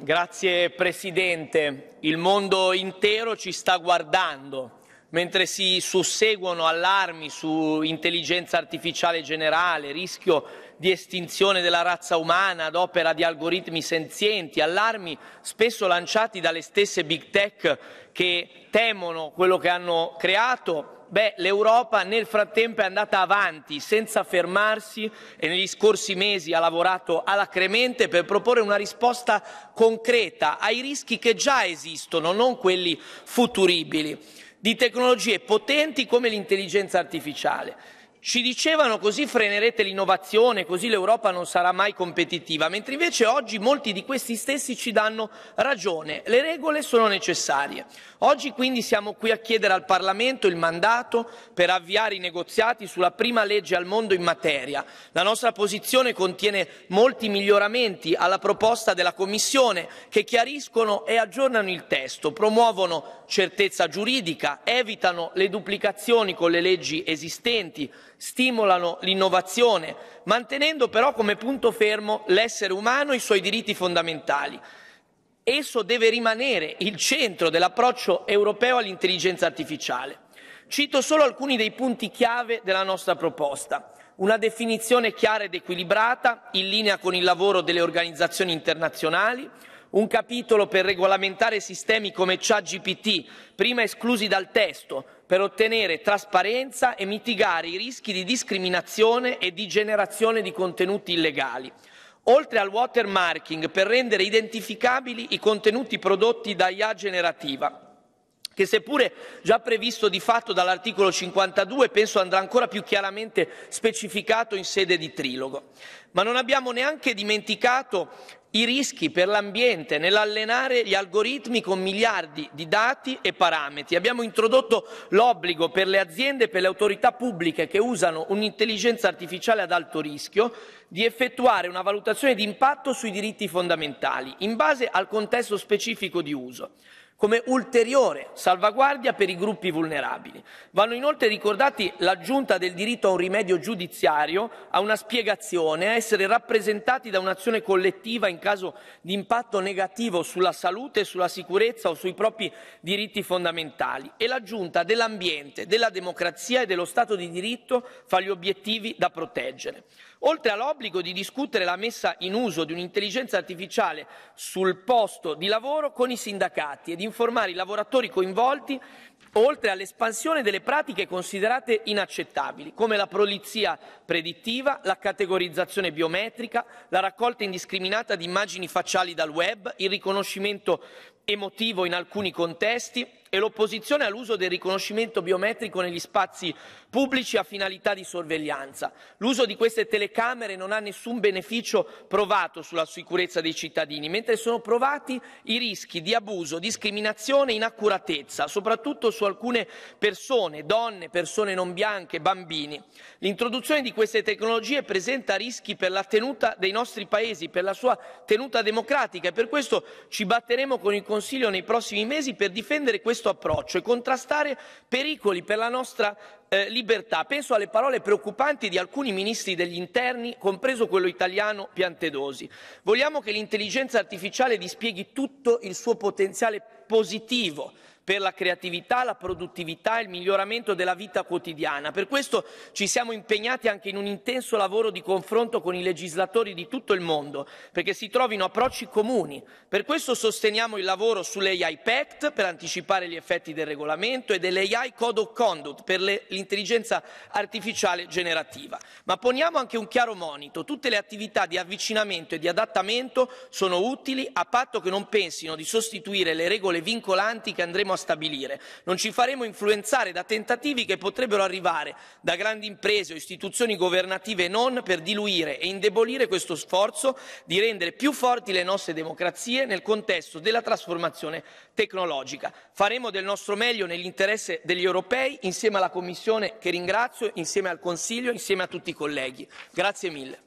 Grazie Presidente. Il mondo intero ci sta guardando mentre si susseguono allarmi su intelligenza artificiale generale, rischio di estinzione della razza umana ad opera di algoritmi senzienti, allarmi spesso lanciati dalle stesse big tech che temono quello che hanno creato Beh, l'Europa nel frattempo è andata avanti senza fermarsi e negli scorsi mesi ha lavorato alacremente per proporre una risposta concreta ai rischi che già esistono, non quelli futuribili, di tecnologie potenti come l'intelligenza artificiale. Ci dicevano così frenerete l'innovazione, così l'Europa non sarà mai competitiva, mentre invece oggi molti di questi stessi ci danno ragione. Le regole sono necessarie. Oggi quindi siamo qui a chiedere al Parlamento il mandato per avviare i negoziati sulla prima legge al mondo in materia. La nostra posizione contiene molti miglioramenti alla proposta della Commissione che chiariscono e aggiornano il testo, promuovono certezza giuridica, evitano le duplicazioni con le leggi esistenti, stimolano l'innovazione, mantenendo però come punto fermo l'essere umano e i suoi diritti fondamentali. Esso deve rimanere il centro dell'approccio europeo all'intelligenza artificiale. Cito solo alcuni dei punti chiave della nostra proposta. Una definizione chiara ed equilibrata, in linea con il lavoro delle organizzazioni internazionali, un capitolo per regolamentare sistemi come ChatGPT, prima esclusi dal testo, per ottenere trasparenza e mitigare i rischi di discriminazione e di generazione di contenuti illegali, oltre al watermarking per rendere identificabili i contenuti prodotti da IA generativa che seppure già previsto di fatto dall'articolo 52, penso andrà ancora più chiaramente specificato in sede di trilogo. Ma non abbiamo neanche dimenticato i rischi per l'ambiente nell'allenare gli algoritmi con miliardi di dati e parametri. Abbiamo introdotto l'obbligo per le aziende e per le autorità pubbliche che usano un'intelligenza artificiale ad alto rischio di effettuare una valutazione di impatto sui diritti fondamentali in base al contesto specifico di uso come ulteriore salvaguardia per i gruppi vulnerabili. Vanno inoltre ricordati l'aggiunta del diritto a un rimedio giudiziario, a una spiegazione, a essere rappresentati da un'azione collettiva in caso di impatto negativo sulla salute, sulla sicurezza o sui propri diritti fondamentali e l'aggiunta dell'ambiente, della democrazia e dello Stato di diritto fra gli obiettivi da proteggere. Oltre all'obbligo di discutere la messa in uso di un'intelligenza artificiale sul posto di lavoro con i sindacati e di informare i lavoratori coinvolti oltre all'espansione delle pratiche considerate inaccettabili, come la polizia predittiva, la categorizzazione biometrica, la raccolta indiscriminata di immagini facciali dal web, il riconoscimento emotivo in alcuni contesti, e l'opposizione all'uso del riconoscimento biometrico negli spazi pubblici a finalità di sorveglianza. L'uso di queste telecamere non ha nessun beneficio provato sulla sicurezza dei cittadini, mentre sono provati i rischi di abuso, discriminazione e inaccuratezza, soprattutto su alcune persone, donne, persone non bianche, bambini. L'introduzione di queste tecnologie presenta rischi per la tenuta dei nostri paesi, per la sua tenuta democratica e per questo ci batteremo con il Consiglio nei prossimi mesi per difendere questo questo approccio e contrastare pericoli per la nostra eh, libertà. Penso alle parole preoccupanti di alcuni ministri degli interni, compreso quello italiano Piantedosi. Vogliamo che l'intelligenza artificiale dispieghi tutto il suo potenziale positivo per la creatività, la produttività e il miglioramento della vita quotidiana. Per questo ci siamo impegnati anche in un intenso lavoro di confronto con i legislatori di tutto il mondo, perché si trovino approcci comuni. Per questo sosteniamo il lavoro sull'AI Pact per anticipare gli effetti del regolamento e dell'AI Code of Conduct per l'intelligenza artificiale generativa. Ma poniamo anche un chiaro monito. Tutte le attività di avvicinamento e di adattamento sono utili a patto che non pensino di sostituire le regole vincolanti che andremo a stabilire. Non ci faremo influenzare da tentativi che potrebbero arrivare da grandi imprese o istituzioni governative e non per diluire e indebolire questo sforzo di rendere più forti le nostre democrazie nel contesto della trasformazione tecnologica. Faremo del nostro meglio nell'interesse degli europei insieme alla Commissione che ringrazio, insieme al Consiglio, insieme a tutti i colleghi. Grazie mille.